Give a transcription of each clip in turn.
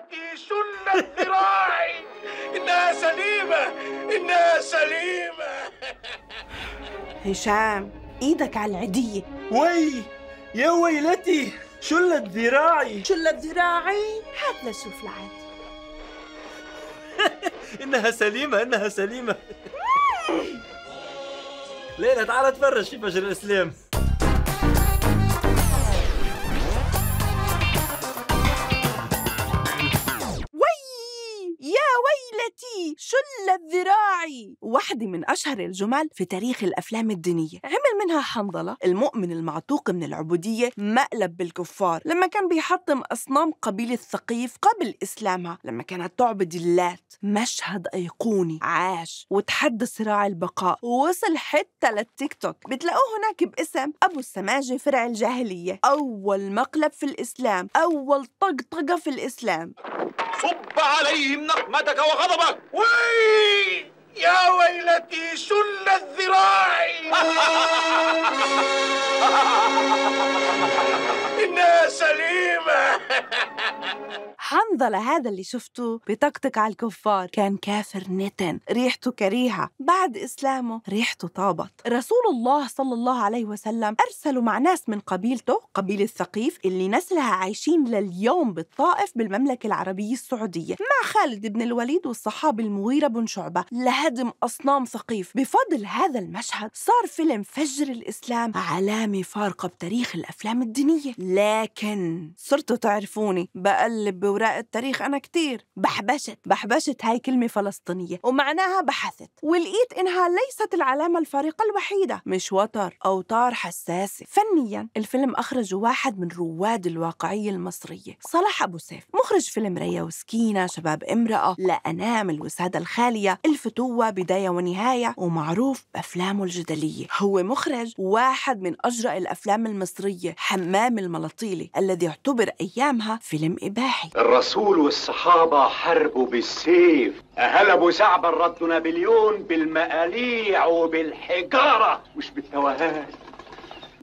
التي شلت ذراعي إنها سليمة إنها سليمة هشام إيدك على العديه وي يا ويلتي شلت ذراعي شلت ذراعي هات لشوف العد إنها سليمة إنها سليمة ليلى تعال تفرج في فجر الإسلام وحده واحدة من أشهر الجمل في تاريخ الأفلام الدينية عمل منها حنظلة المؤمن المعتوق من العبودية مقلب بالكفار لما كان بيحطم أصنام قبيلة ثقيف قبل إسلامها لما كانت تعبد اللات مشهد أيقوني عاش وتحدى صراع البقاء ووصل حتى للتيك توك بتلاقوه هناك باسم أبو السماجة فرع الجاهلية أول مقلب في الإسلام أول طقطقة في الإسلام صب عليهم نقمتك وغضبك وي يا ويلتي شل الذراع الحنظلة هذا اللي شفته بطقطق على الكفار كان كافر نتن ريحته كريهة بعد إسلامه ريحته طابت رسول الله صلى الله عليه وسلم أرسلوا مع ناس من قبيلته قبيلة ثقيف اللي نسلها عايشين لليوم بالطائف بالمملكة العربية السعودية مع خالد بن الوليد والصحابي المغيرة بن شعبة لهدم أصنام ثقيف بفضل هذا المشهد صار فيلم فجر الإسلام علامة فارقة بتاريخ الأفلام الدينية لكن صرتوا تعرفوني بقلب بوراق التاريخ أنا كثير بحبشت بحبشت هاي كلمة فلسطينية ومعناها بحثت ولقيت إنها ليست العلامة الفارقة الوحيدة مش وتر أوتار حساسة فنيا الفيلم أخرجه واحد من رواد الواقعية المصرية صلاح أبو سيف مخرج فيلم ريا وسكينة شباب امرأة لا أنام الوسادة الخالية الفتوة بداية ونهاية ومعروف بأفلامه الجدلية هو مخرج واحد من أجرأ الأفلام المصرية حمام الملطيلي الذي اعتبر أيامها فيلم إباحي الرص الرسول والصحابة حاربوا بالسيف أهل أبو زعبل رد نابليون بالمقاليع وبالحجارة مش بالتوهان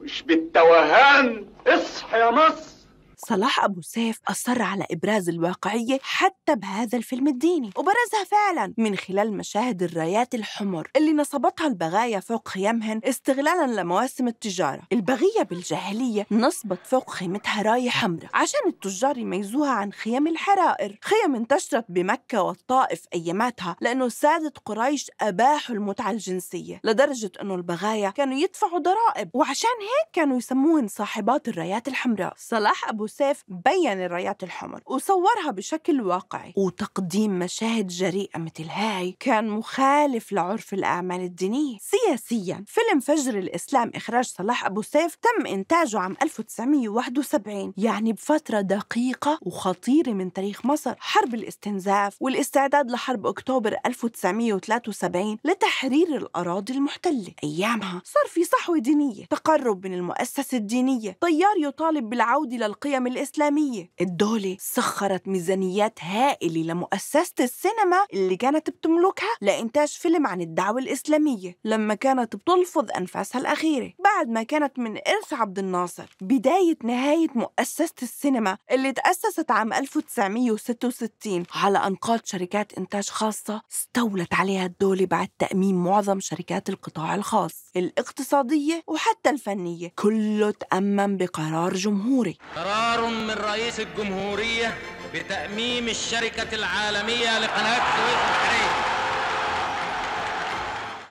مش بالتوهان اصحى يا مصر صلاح أبو سيف أصر على إبراز الواقعية حتى بهذا الفيلم الديني وبرزها فعلا من خلال مشاهد الرايات الحمر اللي نصبتها البغايا فوق خيامهن استغلالا لمواسم التجارة البغية بالجاهلية نصبت فوق خيمتها راية حمراء عشان التجار يميزوها عن خيام الحرائر خيم انتشرت بمكة والطائف أياماتها لأنه سادة قريش أباحوا المتعة الجنسية لدرجة أنه البغايا كانوا يدفعوا ضرائب وعشان هيك كانوا يسموهن صاحبات الرايات الحمراء صلاح أبو سيف بين الرايات الحمر وصورها بشكل واقعي وتقديم مشاهد جريئة مثل هاي كان مخالف لعرف الأعمال الدينية سياسيا فيلم فجر الإسلام إخراج صلاح أبو سيف تم إنتاجه عام 1971 يعني بفترة دقيقة وخطيرة من تاريخ مصر حرب الاستنزاف والاستعداد لحرب أكتوبر 1973 لتحرير الأراضي المحتلة أيامها صار في صحوة دينية تقرب من المؤسسة الدينية طيار يطالب بالعودة للقيم القيم الإسلامية الدولة سخرت ميزانيات هائلة لمؤسسة السينما اللي كانت بتملكها لإنتاج فيلم عن الدعوة الإسلامية لما كانت بتلفظ أنفاسها الأخيرة بعد ما كانت من إرث عبد الناصر بداية نهاية مؤسسة السينما اللي تأسست عام 1966 على أنقاض شركات إنتاج خاصة استولت عليها الدولة بعد تأميم معظم شركات القطاع الخاص الاقتصادية وحتى الفنية كله تأمم بقرار جمهوري قرار قرار من رئيس الجمهورية بتأميم الشركة العالمية لقناة السويس الحرية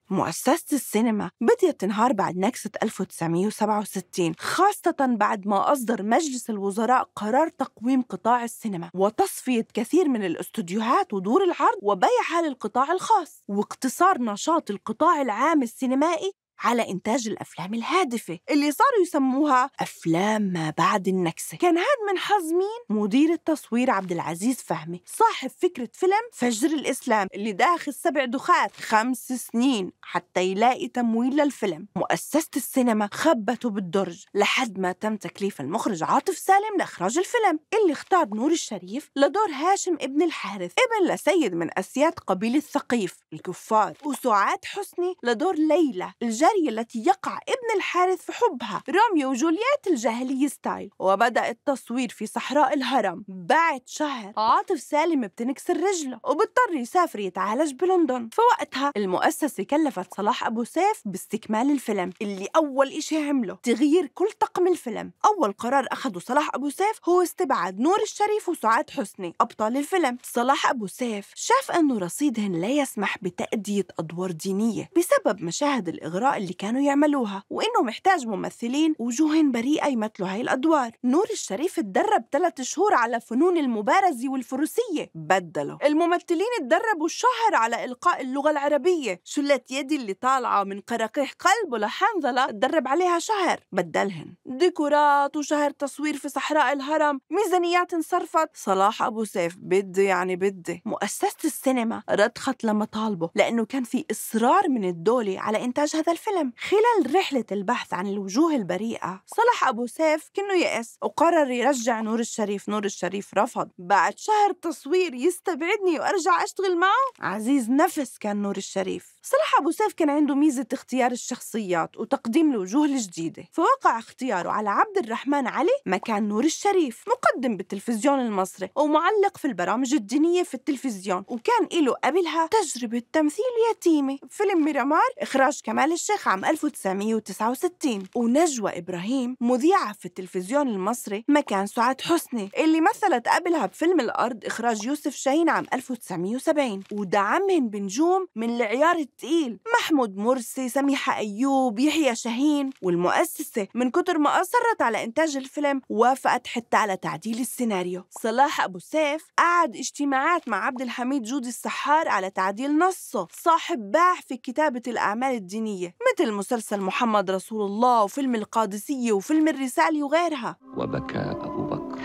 مؤسسة السينما بدأت تنهار بعد نكسة 1967 خاصة بعد ما أصدر مجلس الوزراء قرار تقويم قطاع السينما وتصفية كثير من الاستوديوهات ودور العرض وبيعها للقطاع الخاص واقتصار نشاط القطاع العام السينمائي على إنتاج الأفلام الهادفة اللي صاروا يسموها أفلام ما بعد النكسة كان هاد من حظ مين؟ مدير التصوير عبد العزيز فهمي صاحب فكرة فيلم فجر الإسلام اللي داخل سبع دخات خمس سنين حتى يلاقي تمويل للفيلم مؤسسة السينما خبته بالدرج لحد ما تم تكليف المخرج عاطف سالم لإخراج الفيلم اللي اختار نور الشريف لدور هاشم ابن الحارث ابن لسيد من أسياد قبيلة ثقيف الكفار وسعاد حسني لدور ليلى الجا الجارية التي يقع ابن الحارث في حبها روميو وجولييت الجاهلية ستايل وبدأ التصوير في صحراء الهرم بعد شهر عاطف سالم بتنكسر رجله وبضطر يسافر يتعالج بلندن في وقتها المؤسسة كلفت صلاح أبو سيف باستكمال الفيلم اللي أول إشي عمله تغيير كل طقم الفيلم أول قرار أخده صلاح أبو سيف هو استبعاد نور الشريف وسعاد حسني أبطال الفيلم صلاح أبو سيف شاف أنه رصيدهن لا يسمح بتأدية أدوار دينية بسبب مشاهد الإغراء اللي كانوا يعملوها وإنه محتاج ممثلين وجوه بريئة يمثلوا هاي الأدوار نور الشريف تدرب ثلاث شهور على فنون المبارزة والفروسية بدله الممثلين تدربوا شهر على إلقاء اللغة العربية شلة يدي اللي طالعة من قرقيح قلبه لحنظلة تدرب عليها شهر بدلهن ديكورات وشهر تصوير في صحراء الهرم ميزانيات انصرفت صلاح أبو سيف بدي يعني بدي مؤسسة السينما رضخت لمطالبه لأنه كان في إصرار من الدولة على إنتاج هذا الفيلم الفيلم خلال رحلة البحث عن الوجوه البريئة صلح أبو سيف كأنه يأس وقرر يرجع نور الشريف نور الشريف رفض بعد شهر تصوير يستبعدني وأرجع أشتغل معه عزيز نفس كان نور الشريف صلاح أبو سيف كان عنده ميزة اختيار الشخصيات وتقديم الوجوه الجديدة فوقع اختياره على عبد الرحمن علي مكان نور الشريف مقدم بالتلفزيون المصري ومعلق في البرامج الدينية في التلفزيون وكان له قبلها تجربة تمثيل يتيمة فيلم ميرامار إخراج كمال الشيخ بتاريخ عام 1969 ونجوى إبراهيم مذيعة في التلفزيون المصري مكان سعاد حسني اللي مثلت قبلها بفيلم الأرض إخراج يوسف شاهين عام 1970 ودعمهن بنجوم من العيار الثقيل محمود مرسي سميحة أيوب يحيى شاهين والمؤسسة من كتر ما أصرت على إنتاج الفيلم وافقت حتى على تعديل السيناريو صلاح أبو سيف قعد اجتماعات مع عبد الحميد جودي السحار على تعديل نصه صاحب باع في كتابة الأعمال الدينية مثل مسلسل محمد رسول الله وفيلم القادسية وفيلم الرسالة وغيرها وبكى أبو بكر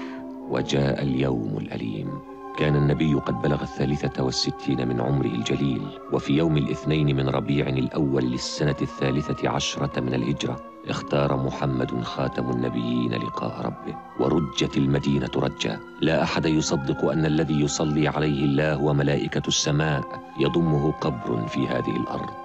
وجاء اليوم الأليم كان النبي قد بلغ الثالثة والستين من عمره الجليل وفي يوم الاثنين من ربيع الأول للسنة الثالثة عشرة من الهجرة اختار محمد خاتم النبيين لقاء ربه ورجت المدينة رجا لا أحد يصدق أن الذي يصلي عليه الله وملائكة السماء يضمه قبر في هذه الأرض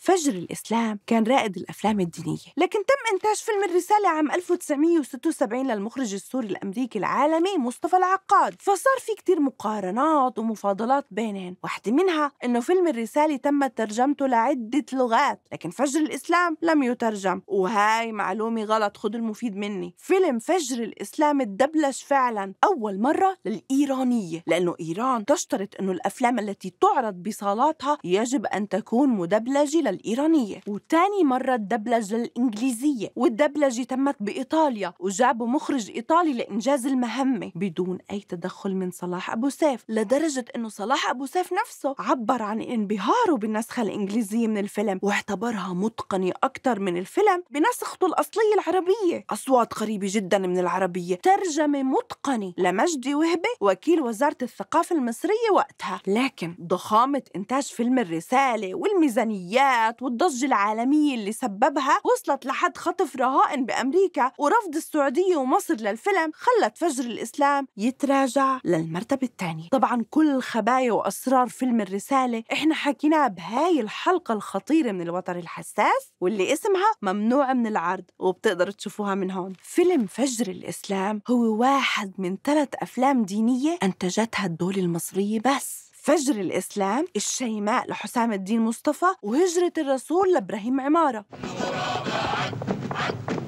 فجر الإسلام كان رائد الأفلام الدينية لكن تم إنتاج فيلم الرسالة عام 1976 للمخرج السوري الأمريكي العالمي مصطفى العقاد فصار في كتير مقارنات ومفاضلات بينهم واحدة منها إنه فيلم الرسالة تمت ترجمته لعدة لغات لكن فجر الإسلام لم يترجم وهاي معلومة غلط خد المفيد مني فيلم فجر الإسلام الدبلش فعلا أول مرة للإيرانية لأنه إيران تشترط إنه الأفلام التي تعرض بصالاتها يجب أن تكون مدبلجة للإيرانية وتاني مرة الدبلجة الإنجليزية والدبلجة تمت بإيطاليا وجابوا مخرج إيطالي لإنجاز المهمة بدون أي تدخل من صلاح أبو سيف لدرجة أنه صلاح أبو سيف نفسه عبر عن انبهاره بالنسخة الإنجليزية من الفيلم واعتبرها متقنة أكثر من الفيلم بنسخته الأصلية العربية أصوات قريبة جدا من العربية ترجمة متقنة لمجدي وهبة وكيل وزارة الثقافة المصرية وقتها لكن ضخامة إنتاج فيلم الرسالة والميزانيات الخناقات والضجة العالمية اللي سببها وصلت لحد خطف رهائن بأمريكا ورفض السعودية ومصر للفيلم خلت فجر الإسلام يتراجع للمرتبة الثانية طبعا كل خبايا وأسرار فيلم الرسالة إحنا حكيناها بهاي الحلقة الخطيرة من الوتر الحساس واللي اسمها ممنوع من العرض وبتقدروا تشوفوها من هون فيلم فجر الإسلام هو واحد من ثلاث أفلام دينية أنتجتها الدولة المصرية بس فجر الإسلام الشيماء لحسام الدين مصطفى وهجرة الرسول لإبراهيم عمارة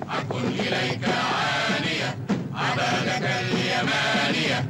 أكن إليك عالية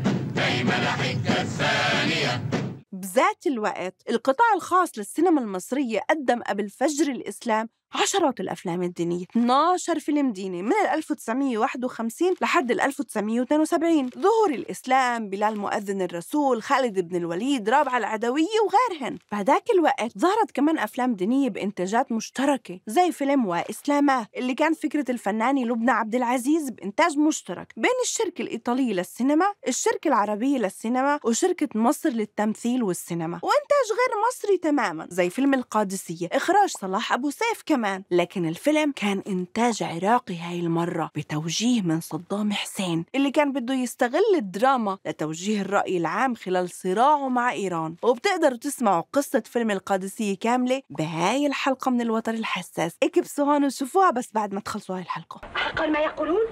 الثانية بذات الوقت القطاع الخاص للسينما المصرية قدم قبل فجر الإسلام عشرات الأفلام الدينية 12 فيلم ديني من 1951 لحد 1972 ظهور الإسلام بلال مؤذن الرسول خالد بن الوليد رابعة العدوية وغيرهن بهداك الوقت ظهرت كمان أفلام دينية بإنتاجات مشتركة زي فيلم وإسلامة اللي كان فكرة الفنان لبنى عبد العزيز بإنتاج مشترك بين الشركة الإيطالية للسينما الشركة العربية للسينما وشركة مصر للتمثيل والسينما وإنتاج غير مصري تماما زي فيلم القادسية إخراج صلاح أبو سيف كمان كمان لكن الفيلم كان إنتاج عراقي هاي المرة بتوجيه من صدام حسين اللي كان بده يستغل الدراما لتوجيه الرأي العام خلال صراعه مع إيران وبتقدروا تسمعوا قصة فيلم القادسية كاملة بهاي الحلقة من الوتر الحساس اكبسوا هون وشوفوها بس بعد ما تخلصوا هاي الحلقة حقا ما يقولون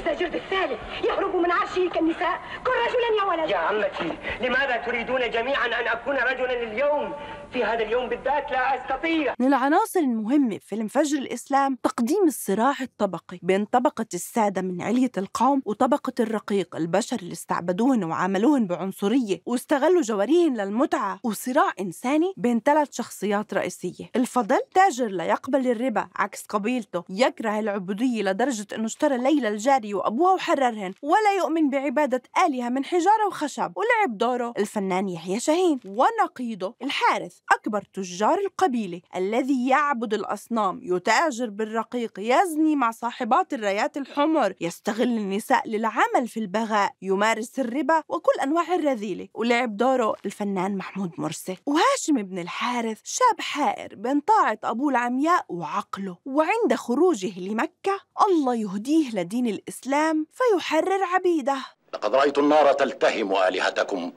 جرد الثالث يهرب من عرشه كالنساء كن رجلا يا ولد يا عمتي لماذا تريدون جميعا أن أكون رجلا اليوم في هذا اليوم بالذات لا أستطيع من العناصر المهمة في فيلم فجر الإسلام تقديم الصراع الطبقي بين طبقة السادة من علية القوم وطبقة الرقيق البشر اللي استعبدوهن وعاملوهن بعنصرية واستغلوا جواريهن للمتعة وصراع إنساني بين ثلاث شخصيات رئيسية الفضل تاجر لا يقبل الربا عكس قبيلته يكره العبودية لدرجة أنه اشترى ليلى الجاري ماري وأبوها وحررهن ولا يؤمن بعبادة آلهة من حجارة وخشب ولعب دوره الفنان يحيى شاهين ونقيضه الحارث أكبر تجار القبيلة الذي يعبد الأصنام يتاجر بالرقيق يزني مع صاحبات الرايات الحمر يستغل النساء للعمل في البغاء يمارس الربا وكل أنواع الرذيلة ولعب دوره الفنان محمود مرسي وهاشم بن الحارث شاب حائر بين طاعة أبوه العمياء وعقله وعند خروجه لمكة الله يهديه لدين الإسلام الإسلام فيحرر عبيده لقد رأيت النار تلتهم آلهتكم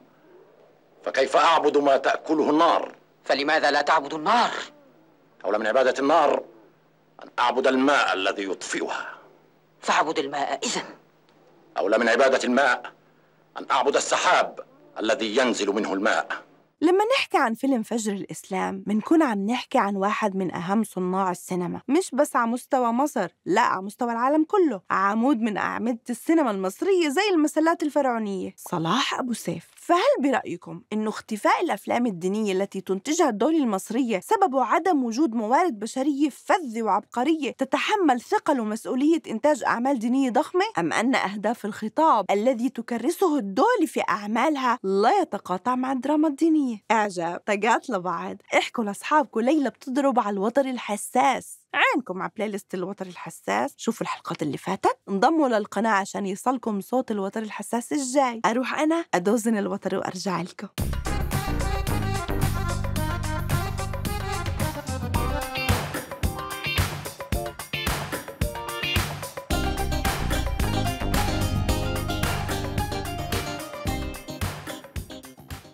فكيف أعبد ما تأكله النار؟ فلماذا لا تعبد النار؟ أولى من عبادة النار أن أعبد الماء الذي يطفئها فاعبد الماء إذا أولى من عبادة الماء أن أعبد السحاب الذي ينزل منه الماء لما نحكي عن فيلم فجر الإسلام بنكون عم نحكي عن واحد من أهم صناع السينما مش بس على مستوى مصر لا على مستوى العالم كله عمود من أعمدة السينما المصرية زي المسلات الفرعونية صلاح أبو سيف فهل برأيكم أنه اختفاء الأفلام الدينية التي تنتجها الدولة المصرية سبب عدم وجود موارد بشرية فذة وعبقرية تتحمل ثقل ومسؤولية إنتاج أعمال دينية ضخمة؟ أم أن أهداف الخطاب الذي تكرسه الدولة في أعمالها لا يتقاطع مع الدراما الدينية؟ أغنية إعجاب طقات لبعض احكوا لأصحابكم ليلى بتضرب على الوتر الحساس عينكم على بلاي ليست الوتر الحساس شوفوا الحلقات اللي فاتت انضموا للقناة عشان يصلكم صوت الوتر الحساس الجاي أروح أنا أدوزن الوتر وأرجع لكم